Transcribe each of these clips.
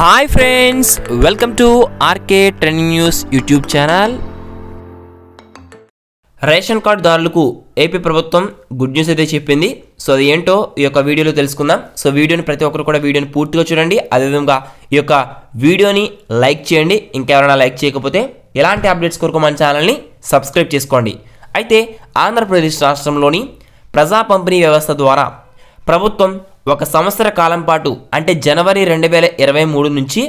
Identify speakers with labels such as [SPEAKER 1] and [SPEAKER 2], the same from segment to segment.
[SPEAKER 1] hi friends welcome to RK trending news YouTube channel ration కార్డుదారులకు AP ప్రభుత్వం good news అయితే చెప్పింది so అది ఏంటో ఈ యొక్క వీడియోలో తెలుసుకుందాం సో వీడియోని ప్రతి ఒక్కరు కూడా వీడియోని పూర్తిగా చూడండి అదేవిధంగా ఈ యొక్క వీడియోని లైక్ చేయండి ఇంకెవరైనా లైక్ చేయకపోతే ఎలాంటి అప్డేట్స్ కొరకు మన ఛానల్ని సబ్స్క్రైబ్ చేసుకోండి అయితే ఆంధ్రప్రదేశ్ రాష్ట్రంలోని ప్రజా పంపిణీ వ్యవస్థ ద్వారా ప్రభుత్వం ఒక సంవత్సర కాలం పాటు అంటే జనవరి రెండు వేల ఇరవై మూడు నుంచి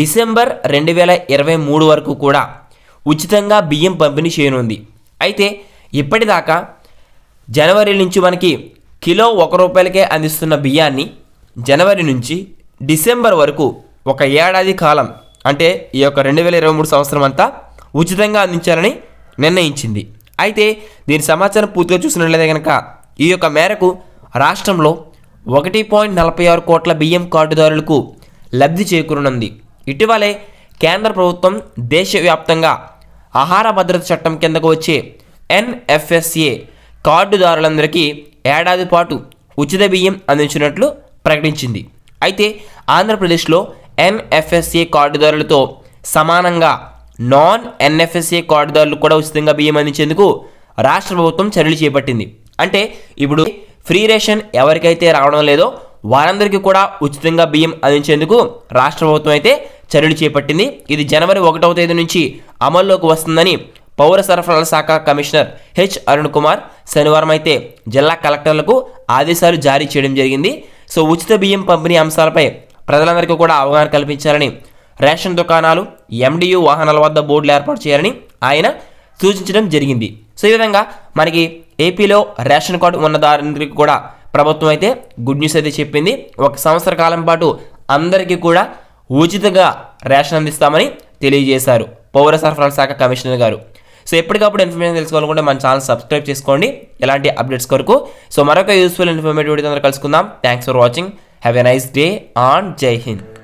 [SPEAKER 1] డిసెంబర్ రెండు వేల ఇరవై మూడు వరకు కూడా ఉచితంగా బియ్యం పంపిణీ చేయనుంది అయితే ఇప్పటిదాకా జనవరి నుంచి మనకి కిలో ఒక రూపాయలకే అందిస్తున్న బియ్యాన్ని జనవరి నుంచి డిసెంబర్ వరకు ఒక ఏడాది కాలం అంటే ఈ యొక్క రెండు వేల ఇరవై మూడు సంవత్సరం అంతా ఉచితంగా అందించాలని నిర్ణయించింది అయితే దీని సమాచారం పూర్తిగా చూసినట్లయితే కనుక ఈ యొక్క మేరకు రాష్ట్రంలో ఒకటి పాయింట్ నలభై ఆరు కోట్ల బియ్యం కార్డుదారులకు లబ్ధి చేకూరనుంది ఇటీవలే కేంద్ర ప్రభుత్వం దేశవ్యాప్తంగా ఆహార భద్రత చట్టం కిందకు వచ్చే ఎన్ఎఫ్ఎస్ఏ కార్డుదారులందరికీ ఏడాది పాటు ఉచిత బియ్యం అందించినట్లు ప్రకటించింది అయితే ఆంధ్రప్రదేశ్లో ఎన్ఎఫ్ఎస్ఏ కార్డుదారులతో సమానంగా నాన్ ఎన్ఎఫ్ఎస్ఏ కార్డుదారులు కూడా ఉచితంగా బియ్యం అందించేందుకు రాష్ట్ర ప్రభుత్వం చర్యలు చేపట్టింది అంటే ఇప్పుడు ఫ్రీ రేషన్ ఎవరికైతే రావడం లేదో వారందరికీ కూడా ఉచితంగా బియ్యం అందించేందుకు రాష్ట్ర ప్రభుత్వం అయితే చర్యలు చేపట్టింది ఇది జనవరి ఒకటవ తేదీ నుంచి అమల్లోకి వస్తుందని పౌర సరఫరాల శాఖ కమిషనర్ హెచ్ అరుణ్ కుమార్ శనివారం అయితే జిల్లా కలెక్టర్లకు ఆదేశాలు జారీ చేయడం జరిగింది సో ఉచిత బియ్యం పంపిణీ అంశాలపై ప్రజలందరికీ కూడా అవగాహన కల్పించాలని రేషన్ దుకాణాలు ఎండియు వాహనాల వద్ద బోర్డులు ఏర్పాటు చేయాలని ఆయన సూచించడం జరిగింది సో ఈ విధంగా మనకి ఏపీలో రేషన్ కార్డు ఉన్నదానికి కూడా ప్రభుత్వం అయితే గుడ్ న్యూస్ అయితే చెప్పింది ఒక సంవత్సర కాలం పాటు అందరికీ కూడా ఉచితంగా రేషన్ అందిస్తామని తెలియజేశారు పౌర సరఫరాల శాఖ కమిషనర్ గారు సో ఎప్పటికప్పుడు ఇన్ఫర్మేషన్ తెలుసుకోవాలనుకుంటే మన ఛానల్ సబ్స్క్రైబ్ చేసుకోండి ఎలాంటి అప్డేట్స్ కొరకు సో మరొక యూస్ఫుల్ ఇన్ఫర్మేటివ్ అందరూ కలుసుకుందాం thanks for watching have a nice day on జై హింద్